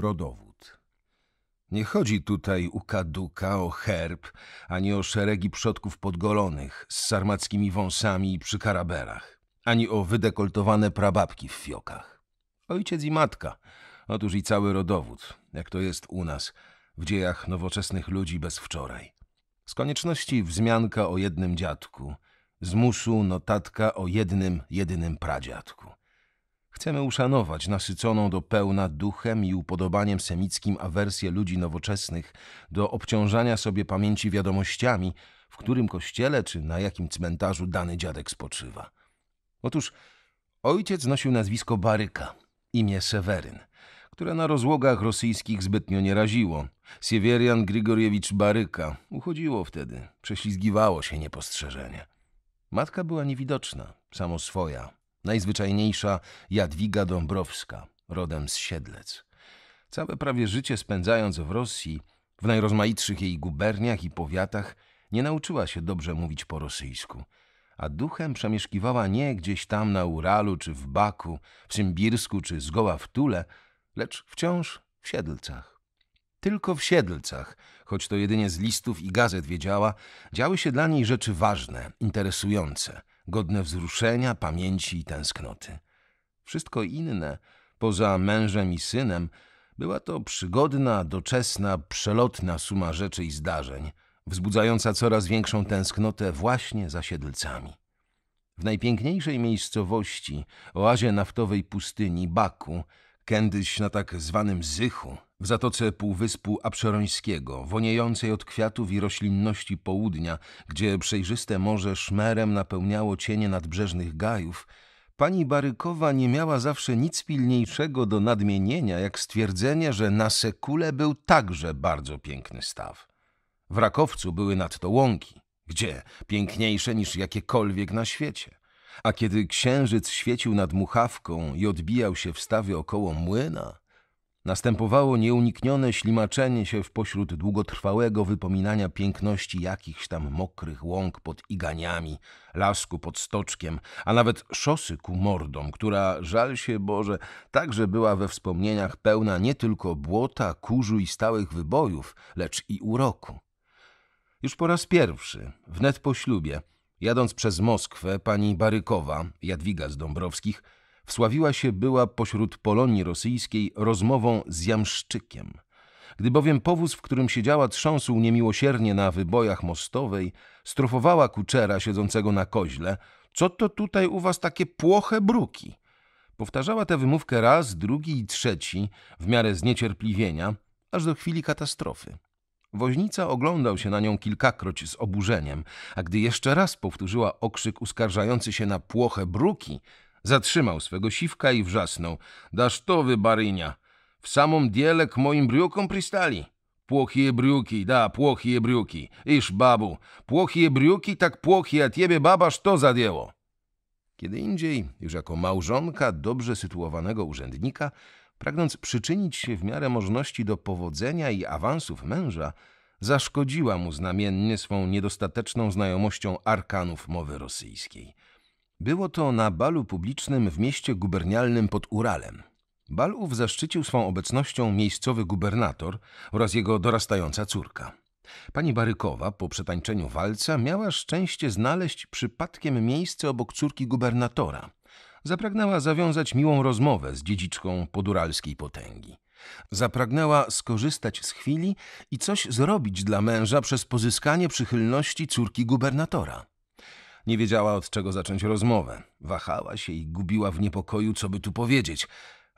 rodowód. Nie chodzi tutaj u kaduka o herb, ani o szeregi przodków podgolonych z sarmackimi wąsami i przy karabelach, ani o wydekoltowane prababki w fiokach. Ojciec i matka, otóż i cały rodowód, jak to jest u nas, w dziejach nowoczesnych ludzi bez wczoraj. Z konieczności wzmianka o jednym dziadku, z muszu notatka o jednym, jedynym pradziadku. Chcemy uszanować nasyconą do pełna duchem i upodobaniem semickim awersję ludzi nowoczesnych do obciążania sobie pamięci wiadomościami, w którym kościele czy na jakim cmentarzu dany dziadek spoczywa. Otóż ojciec nosił nazwisko Baryka, imię Seweryn, które na rozłogach rosyjskich zbytnio nie raziło. Siewierian Grigoriewicz Baryka uchodziło wtedy, prześlizgiwało się niepostrzeżenie. Matka była niewidoczna, samo swoja, Najzwyczajniejsza Jadwiga Dąbrowska, rodem z Siedlec. Całe prawie życie spędzając w Rosji, w najrozmaitszych jej guberniach i powiatach, nie nauczyła się dobrze mówić po rosyjsku, a duchem przemieszkiwała nie gdzieś tam na Uralu czy w Baku, w Symbirsku czy zgoła w Tule, lecz wciąż w Siedlcach. Tylko w Siedlcach, choć to jedynie z listów i gazet wiedziała, działy się dla niej rzeczy ważne, interesujące – godne wzruszenia, pamięci i tęsknoty. Wszystko inne, poza mężem i synem, była to przygodna, doczesna, przelotna suma rzeczy i zdarzeń, wzbudzająca coraz większą tęsknotę właśnie za siedlcami. W najpiękniejszej miejscowości, oazie naftowej pustyni Baku, kiedyś na tak zwanym Zychu, w zatoce Półwyspu Abszerońskiego, woniejącej od kwiatów i roślinności południa, gdzie przejrzyste morze szmerem napełniało cienie nadbrzeżnych gajów, pani Barykowa nie miała zawsze nic pilniejszego do nadmienienia, jak stwierdzenie, że na Sekule był także bardzo piękny staw. W Rakowcu były nadto łąki, gdzie piękniejsze niż jakiekolwiek na świecie. A kiedy księżyc świecił nad muchawką i odbijał się w stawie około młyna, Następowało nieuniknione ślimaczenie się w pośród długotrwałego wypominania piękności jakichś tam mokrych łąk pod iganiami, lasku pod stoczkiem, a nawet szosy ku mordom, która, żal się Boże, także była we wspomnieniach pełna nie tylko błota, kurzu i stałych wybojów, lecz i uroku. Już po raz pierwszy, wnet po ślubie, jadąc przez Moskwę, pani Barykowa, Jadwiga z Dąbrowskich, wsławiła się była pośród Polonii rosyjskiej rozmową z Jamszczykiem. Gdy bowiem powóz, w którym siedziała, trząsł niemiłosiernie na wybojach mostowej, strofowała kuczera siedzącego na koźle. Co to tutaj u was takie płoche bruki? Powtarzała tę wymówkę raz, drugi i trzeci, w miarę zniecierpliwienia, aż do chwili katastrofy. Woźnica oglądał się na nią kilkakroć z oburzeniem, a gdy jeszcze raz powtórzyła okrzyk uskarżający się na płoche bruki, Zatrzymał swego siwka i wrzasnął. Dasz to, wy barynia. W samą diele k moim briokom przystali. Płochie brioki, da, płochie brioki. Iż, babu, płochie brioki, tak płochie, a ciebie babaż to zadjęło. Kiedy indziej, już jako małżonka dobrze sytuowanego urzędnika, pragnąc przyczynić się w miarę możności do powodzenia i awansów męża, zaszkodziła mu znamiennie swą niedostateczną znajomością arkanów mowy rosyjskiej – było to na balu publicznym w mieście gubernialnym pod Uralem. Balów zaszczycił swą obecnością miejscowy gubernator oraz jego dorastająca córka. Pani Barykowa po przetańczeniu walca miała szczęście znaleźć przypadkiem miejsce obok córki gubernatora. Zapragnęła zawiązać miłą rozmowę z dziedziczką poduralskiej potęgi. Zapragnęła skorzystać z chwili i coś zrobić dla męża przez pozyskanie przychylności córki gubernatora. Nie wiedziała, od czego zacząć rozmowę. Wahała się i gubiła w niepokoju, co by tu powiedzieć.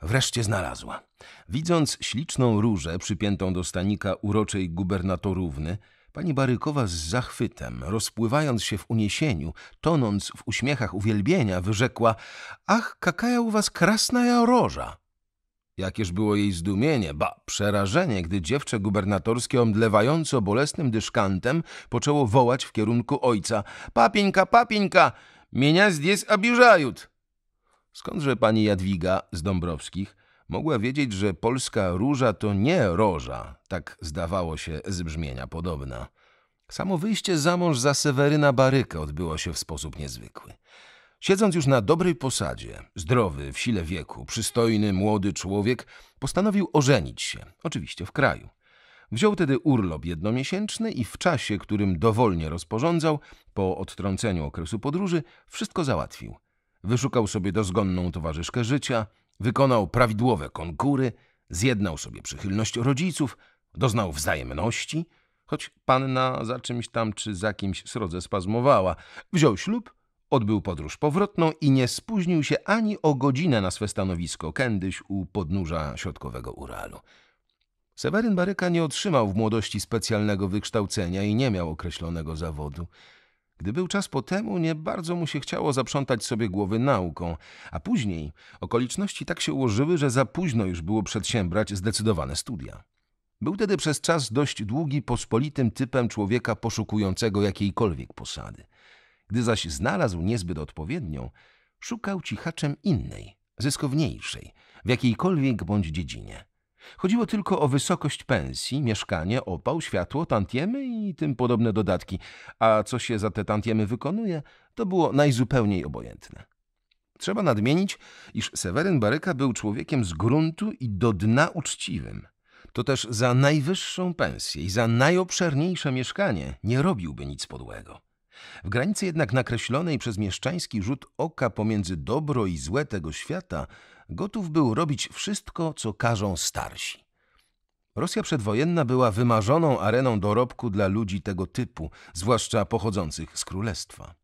Wreszcie znalazła. Widząc śliczną różę przypiętą do stanika uroczej gubernatorówny, pani Barykowa z zachwytem, rozpływając się w uniesieniu, tonąc w uśmiechach uwielbienia, wyrzekła – Ach, kakaya u was krasna roża! Jakież było jej zdumienie, ba, przerażenie, gdy dziewczę gubernatorskie omdlewająco bolesnym dyszkantem poczęło wołać w kierunku ojca. Papieńka, papieńka, mienia zdies obiżajut. Skądże pani Jadwiga z Dąbrowskich mogła wiedzieć, że polska róża to nie roża, tak zdawało się z brzmienia podobna. Samo wyjście za mąż za Seweryna Baryka odbyło się w sposób niezwykły. Siedząc już na dobrej posadzie, zdrowy, w sile wieku, przystojny, młody człowiek postanowił ożenić się, oczywiście w kraju. Wziął tedy urlop jednomiesięczny i w czasie, którym dowolnie rozporządzał, po odtrąceniu okresu podróży, wszystko załatwił. Wyszukał sobie dozgonną towarzyszkę życia, wykonał prawidłowe konkury, zjednał sobie przychylność rodziców, doznał wzajemności, choć panna za czymś tam czy za kimś srodze spazmowała, wziął ślub Odbył podróż powrotną i nie spóźnił się ani o godzinę na swe stanowisko, kędyś u podnóża środkowego Uralu. Seweryn Baryka nie otrzymał w młodości specjalnego wykształcenia i nie miał określonego zawodu. Gdy był czas po temu, nie bardzo mu się chciało zaprzątać sobie głowy nauką, a później okoliczności tak się ułożyły, że za późno już było przedsiębrać zdecydowane studia. Był tedy przez czas dość długi pospolitym typem człowieka poszukującego jakiejkolwiek posady. Gdy zaś znalazł niezbyt odpowiednią, szukał cichaczem innej, zyskowniejszej, w jakiejkolwiek bądź dziedzinie. Chodziło tylko o wysokość pensji, mieszkanie, opał, światło, tantiemy i tym podobne dodatki, a co się za te tantiemy wykonuje, to było najzupełniej obojętne. Trzeba nadmienić, iż Seweryn Baryka był człowiekiem z gruntu i do dna uczciwym. To też za najwyższą pensję i za najobszerniejsze mieszkanie nie robiłby nic podłego. W granicy jednak nakreślonej przez mieszczański rzut oka pomiędzy dobro i złe tego świata gotów był robić wszystko, co każą starsi. Rosja przedwojenna była wymarzoną areną dorobku dla ludzi tego typu, zwłaszcza pochodzących z królestwa.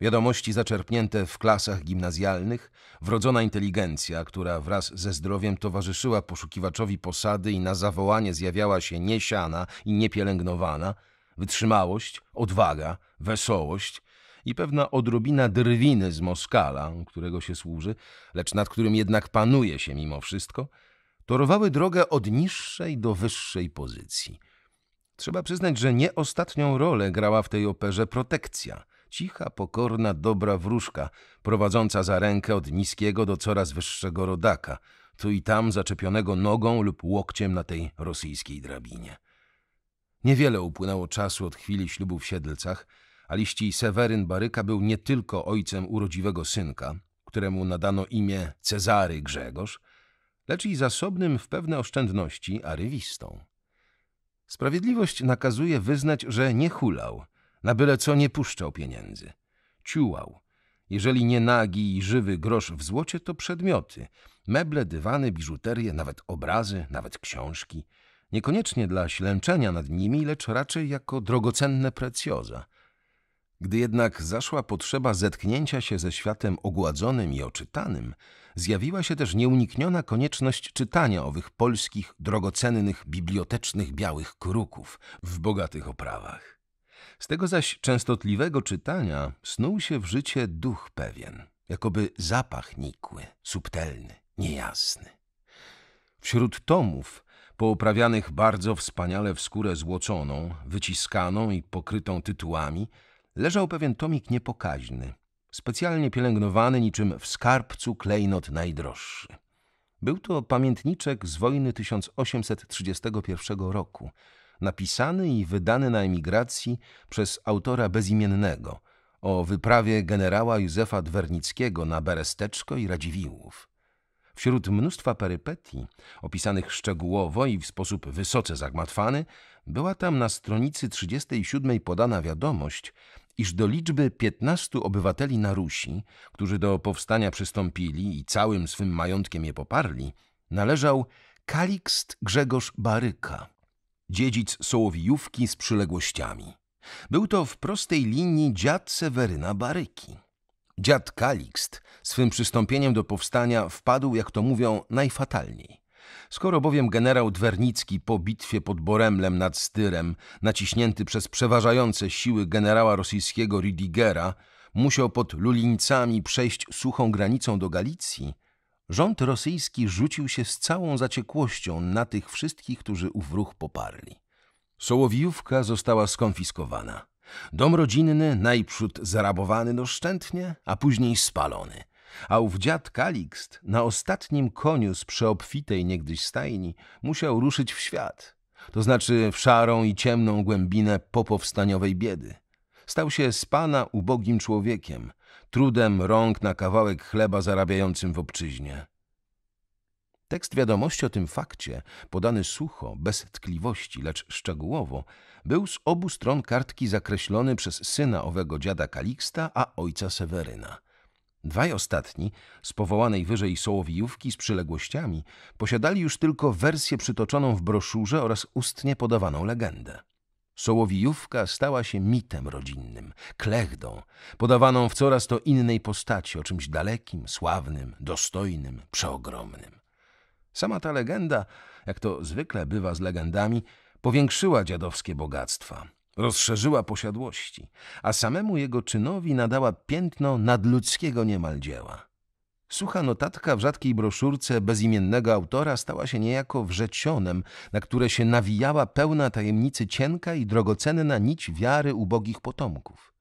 Wiadomości zaczerpnięte w klasach gimnazjalnych, wrodzona inteligencja, która wraz ze zdrowiem towarzyszyła poszukiwaczowi posady i na zawołanie zjawiała się niesiana i niepielęgnowana – wytrzymałość, odwaga, wesołość i pewna odrobina drwiny z Moskala, którego się służy, lecz nad którym jednak panuje się mimo wszystko, torowały drogę od niższej do wyższej pozycji. Trzeba przyznać, że nie ostatnią rolę grała w tej operze protekcja – cicha, pokorna, dobra wróżka, prowadząca za rękę od niskiego do coraz wyższego rodaka, tu i tam zaczepionego nogą lub łokciem na tej rosyjskiej drabinie. Niewiele upłynęło czasu od chwili ślubu w Siedlcach, a liści Seweryn Baryka był nie tylko ojcem urodziwego synka, któremu nadano imię Cezary Grzegorz, lecz i zasobnym w pewne oszczędności arywistą. Sprawiedliwość nakazuje wyznać, że nie hulał, na byle co nie puszczał pieniędzy. Ciułał. Jeżeli nie nagi i żywy grosz w złocie, to przedmioty. Meble, dywany, biżuterię, nawet obrazy, nawet książki niekoniecznie dla ślęczenia nad nimi, lecz raczej jako drogocenne precjoza. Gdy jednak zaszła potrzeba zetknięcia się ze światem ogładzonym i oczytanym, zjawiła się też nieunikniona konieczność czytania owych polskich, drogocennych, bibliotecznych białych kruków w bogatych oprawach. Z tego zaś częstotliwego czytania snuł się w życie duch pewien, jakoby zapach nikły, subtelny, niejasny. Wśród tomów pouprawianych bardzo wspaniale w skórę złoconą, wyciskaną i pokrytą tytułami, leżał pewien tomik niepokaźny, specjalnie pielęgnowany niczym w skarbcu klejnot najdroższy. Był to pamiętniczek z wojny 1831 roku, napisany i wydany na emigracji przez autora bezimiennego o wyprawie generała Józefa Dwernickiego na Beresteczko i Radziwiłłów. Wśród mnóstwa perypetii, opisanych szczegółowo i w sposób wysoce zagmatwany, była tam na stronicy 37 podana wiadomość, iż do liczby 15 obywateli na Rusi, którzy do powstania przystąpili i całym swym majątkiem je poparli, należał Kalikst Grzegorz Baryka, dziedzic Sołowijówki z przyległościami. Był to w prostej linii dziad Seweryna Baryki. Dziad Kalikst swym przystąpieniem do powstania wpadł, jak to mówią, najfatalniej. Skoro bowiem generał Dwernicki po bitwie pod Boremlem nad Styrem, naciśnięty przez przeważające siły generała rosyjskiego Ridigera, musiał pod Lulińcami przejść suchą granicą do Galicji, rząd rosyjski rzucił się z całą zaciekłością na tych wszystkich, którzy ów ruch poparli. Sołowijówka została skonfiskowana. Dom rodzinny najprzód zarabowany doszczętnie, a później spalony. A ów dziad Kalikst na ostatnim koniu z przeobfitej niegdyś stajni musiał ruszyć w świat, to znaczy w szarą i ciemną głębinę popowstaniowej biedy. Stał się z pana ubogim człowiekiem, trudem rąk na kawałek chleba zarabiającym w obczyźnie. Tekst wiadomości o tym fakcie, podany sucho, bez tkliwości, lecz szczegółowo, był z obu stron kartki zakreślony przez syna owego dziada Kaliksta, a ojca Seweryna. Dwaj ostatni, z powołanej wyżej Sołowijówki z przyległościami, posiadali już tylko wersję przytoczoną w broszurze oraz ustnie podawaną legendę. Sołowijówka stała się mitem rodzinnym, klechdą, podawaną w coraz to innej postaci, o czymś dalekim, sławnym, dostojnym, przeogromnym. Sama ta legenda, jak to zwykle bywa z legendami, powiększyła dziadowskie bogactwa, rozszerzyła posiadłości, a samemu jego czynowi nadała piętno nadludzkiego niemal dzieła. Sucha notatka w rzadkiej broszurce bezimiennego autora stała się niejako wrzecionem, na które się nawijała pełna tajemnicy cienka i drogocenna nić wiary ubogich potomków.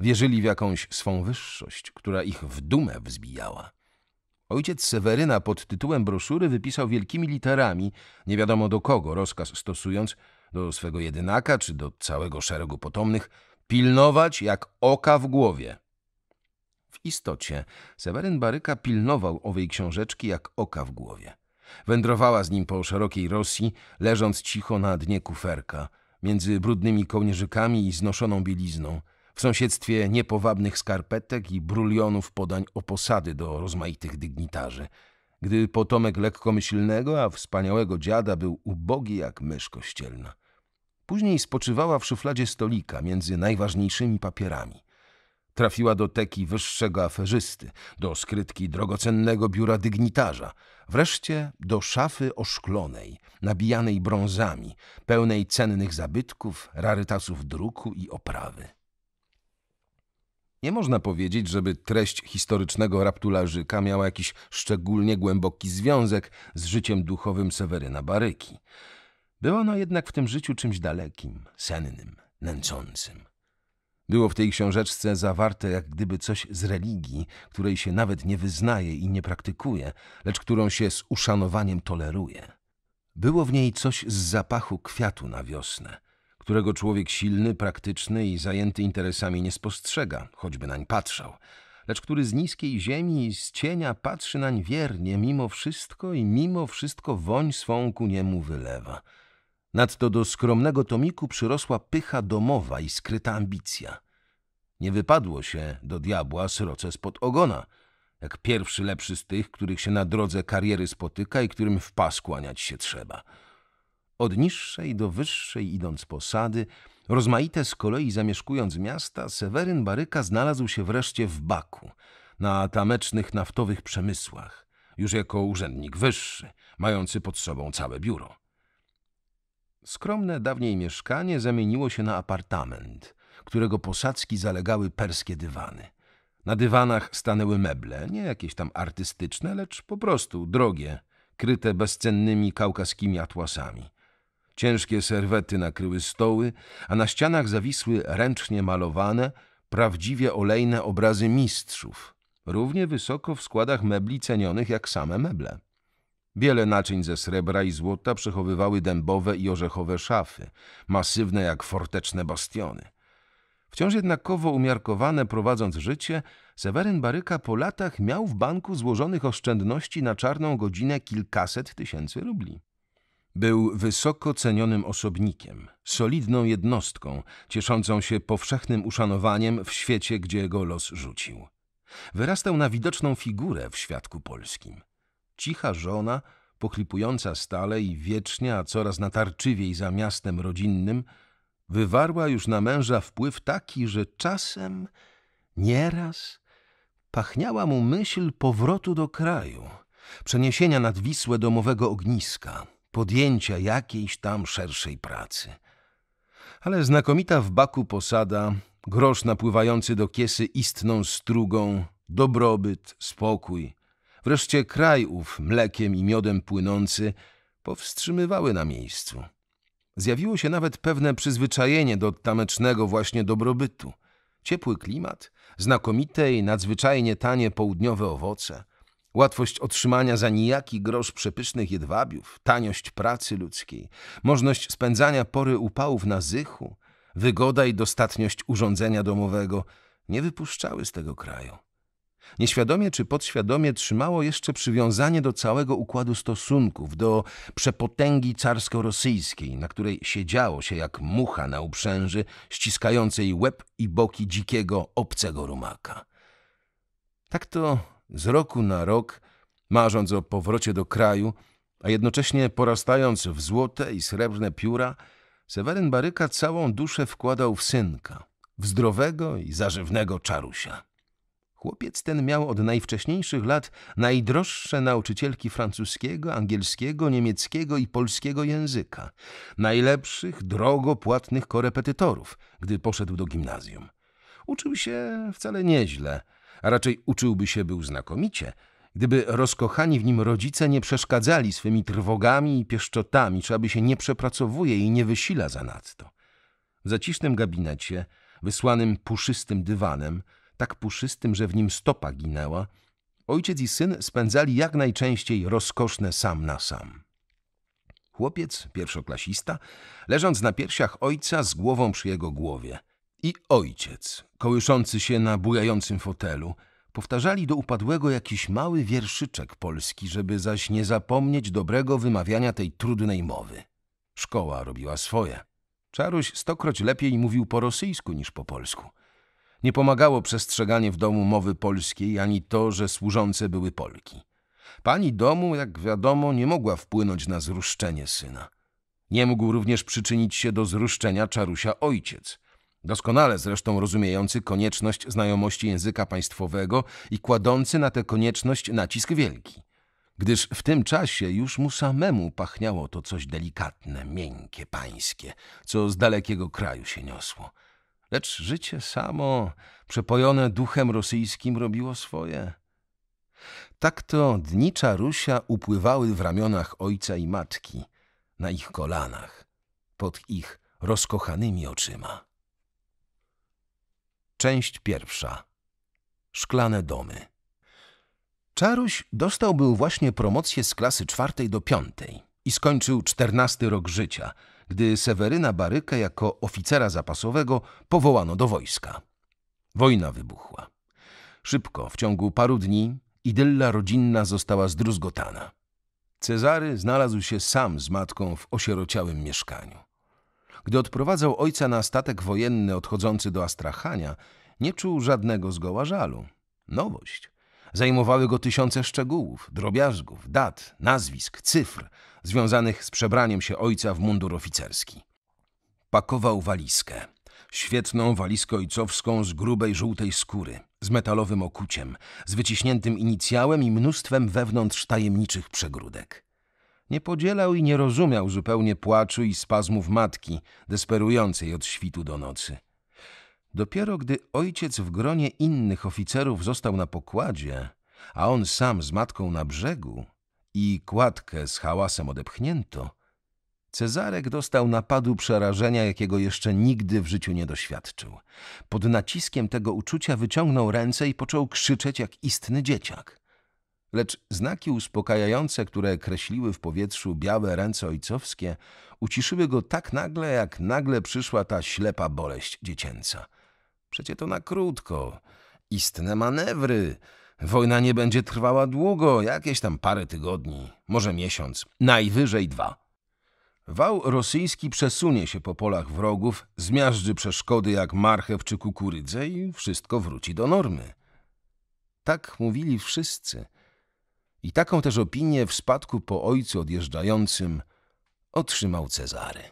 Wierzyli w jakąś swą wyższość, która ich w dumę wzbijała. Ojciec Seweryna pod tytułem broszury wypisał wielkimi literami, nie wiadomo do kogo, rozkaz stosując, do swego jedynaka czy do całego szeregu potomnych, pilnować jak oka w głowie. W istocie Seweryn Baryka pilnował owej książeczki jak oka w głowie. Wędrowała z nim po szerokiej Rosji, leżąc cicho na dnie kuferka, między brudnymi kołnierzykami i znoszoną bielizną – w sąsiedztwie niepowabnych skarpetek i brulionów podań o posady do rozmaitych dygnitarzy, gdy potomek lekkomyślnego, a wspaniałego dziada był ubogi jak mysz kościelna. Później spoczywała w szufladzie stolika między najważniejszymi papierami. Trafiła do teki wyższego aferzysty, do skrytki drogocennego biura dygnitarza, wreszcie do szafy oszklonej, nabijanej brązami, pełnej cennych zabytków, rarytasów druku i oprawy. Nie można powiedzieć, żeby treść historycznego raptularzyka miała jakiś szczególnie głęboki związek z życiem duchowym Seweryna Baryki. Była ona jednak w tym życiu czymś dalekim, sennym, nęcącym. Było w tej książeczce zawarte jak gdyby coś z religii, której się nawet nie wyznaje i nie praktykuje, lecz którą się z uszanowaniem toleruje. Było w niej coś z zapachu kwiatu na wiosnę, którego człowiek silny, praktyczny i zajęty interesami nie spostrzega, choćby nań patrzał, lecz który z niskiej ziemi i z cienia patrzy nań wiernie mimo wszystko i mimo wszystko woń swą ku niemu wylewa. Nadto do skromnego tomiku przyrosła pycha domowa i skryta ambicja. Nie wypadło się do diabła sroce spod ogona, jak pierwszy lepszy z tych, których się na drodze kariery spotyka i którym w pas kłaniać się trzeba – od niższej do wyższej idąc posady, rozmaite z kolei zamieszkując miasta, Seweryn Baryka znalazł się wreszcie w Baku, na tamecznych naftowych przemysłach, już jako urzędnik wyższy, mający pod sobą całe biuro. Skromne dawniej mieszkanie zamieniło się na apartament, którego posadzki zalegały perskie dywany. Na dywanach stanęły meble, nie jakieś tam artystyczne, lecz po prostu drogie, kryte bezcennymi kaukaskimi atłasami. Ciężkie serwety nakryły stoły, a na ścianach zawisły ręcznie malowane, prawdziwie olejne obrazy mistrzów, równie wysoko w składach mebli cenionych jak same meble. Wiele naczyń ze srebra i złota przechowywały dębowe i orzechowe szafy, masywne jak forteczne bastiony. Wciąż jednakowo umiarkowane prowadząc życie, Seweryn Baryka po latach miał w banku złożonych oszczędności na czarną godzinę kilkaset tysięcy rubli. Był wysoko cenionym osobnikiem, solidną jednostką, cieszącą się powszechnym uszanowaniem w świecie, gdzie go los rzucił. Wyrastał na widoczną figurę w świadku polskim. Cicha żona, pochlipująca stale i wiecznie, a coraz natarczywiej za miastem rodzinnym, wywarła już na męża wpływ taki, że czasem, nieraz, pachniała mu myśl powrotu do kraju, przeniesienia nad Wisłę domowego ogniska – podjęcia jakiejś tam szerszej pracy. Ale znakomita w Baku posada, grosz napływający do kiesy istną strugą, dobrobyt, spokój, wreszcie kraj ów mlekiem i miodem płynący powstrzymywały na miejscu. Zjawiło się nawet pewne przyzwyczajenie do tamecznego właśnie dobrobytu. Ciepły klimat, znakomite i nadzwyczajnie tanie południowe owoce – Łatwość otrzymania za nijaki grosz przepysznych jedwabiów, taniość pracy ludzkiej, możność spędzania pory upałów na zychu, wygoda i dostatniość urządzenia domowego nie wypuszczały z tego kraju. Nieświadomie czy podświadomie trzymało jeszcze przywiązanie do całego układu stosunków, do przepotęgi carsko-rosyjskiej, na której siedziało się jak mucha na uprzęży, ściskającej łeb i boki dzikiego, obcego rumaka. Tak to z roku na rok, marząc o powrocie do kraju, a jednocześnie porastając w złote i srebrne pióra, Seweryn Baryka całą duszę wkładał w synka, w zdrowego i zażywnego czarusia. Chłopiec ten miał od najwcześniejszych lat najdroższe nauczycielki francuskiego, angielskiego, niemieckiego i polskiego języka, najlepszych, drogo płatnych korepetytorów, gdy poszedł do gimnazjum. Uczył się wcale nieźle – a raczej uczyłby się był znakomicie, gdyby rozkochani w nim rodzice nie przeszkadzali swymi trwogami i pieszczotami, czy aby się nie przepracowuje i nie wysila zanadto. W zacisznym gabinecie, wysłanym puszystym dywanem, tak puszystym, że w nim stopa ginęła, ojciec i syn spędzali jak najczęściej rozkoszne sam na sam. Chłopiec, pierwszoklasista, leżąc na piersiach ojca z głową przy jego głowie – i ojciec, kołyszący się na bujającym fotelu, powtarzali do upadłego jakiś mały wierszyczek polski, żeby zaś nie zapomnieć dobrego wymawiania tej trudnej mowy. Szkoła robiła swoje. Czaruś stokroć lepiej mówił po rosyjsku niż po polsku. Nie pomagało przestrzeganie w domu mowy polskiej, ani to, że służące były Polki. Pani domu, jak wiadomo, nie mogła wpłynąć na zruszczenie syna. Nie mógł również przyczynić się do zruszczenia czarusia ojciec – Doskonale zresztą rozumiejący konieczność znajomości języka państwowego i kładący na tę konieczność nacisk wielki, gdyż w tym czasie już mu samemu pachniało to coś delikatne, miękkie, pańskie, co z dalekiego kraju się niosło. Lecz życie samo, przepojone duchem rosyjskim, robiło swoje. Tak to dni Rusia upływały w ramionach ojca i matki, na ich kolanach, pod ich rozkochanymi oczyma. Część pierwsza. Szklane domy. Czaruś dostał był właśnie promocję z klasy czwartej do piątej i skończył czternasty rok życia, gdy Seweryna Barykę jako oficera zapasowego powołano do wojska. Wojna wybuchła. Szybko, w ciągu paru dni, idylla rodzinna została zdruzgotana. Cezary znalazł się sam z matką w osierociałym mieszkaniu. Gdy odprowadzał ojca na statek wojenny odchodzący do Astrachania, nie czuł żadnego zgoła żalu. Nowość. Zajmowały go tysiące szczegółów, drobiazgów, dat, nazwisk, cyfr związanych z przebraniem się ojca w mundur oficerski. Pakował walizkę. Świetną walizkę ojcowską z grubej żółtej skóry, z metalowym okuciem, z wyciśniętym inicjałem i mnóstwem wewnątrz tajemniczych przegródek. Nie podzielał i nie rozumiał zupełnie płaczu i spazmów matki, desperującej od świtu do nocy. Dopiero gdy ojciec w gronie innych oficerów został na pokładzie, a on sam z matką na brzegu i kładkę z hałasem odepchnięto, Cezarek dostał napadu przerażenia, jakiego jeszcze nigdy w życiu nie doświadczył. Pod naciskiem tego uczucia wyciągnął ręce i począł krzyczeć jak istny dzieciak. Lecz znaki uspokajające, które kreśliły w powietrzu białe ręce ojcowskie, uciszyły go tak nagle, jak nagle przyszła ta ślepa boleść dziecięca. Przecie to na krótko. Istne manewry. Wojna nie będzie trwała długo, jakieś tam parę tygodni, może miesiąc, najwyżej dwa. Wał rosyjski przesunie się po polach wrogów, zmiażdży przeszkody jak marchew czy kukurydzę i wszystko wróci do normy. Tak mówili wszyscy – i taką też opinię w spadku po ojcu odjeżdżającym otrzymał Cezary.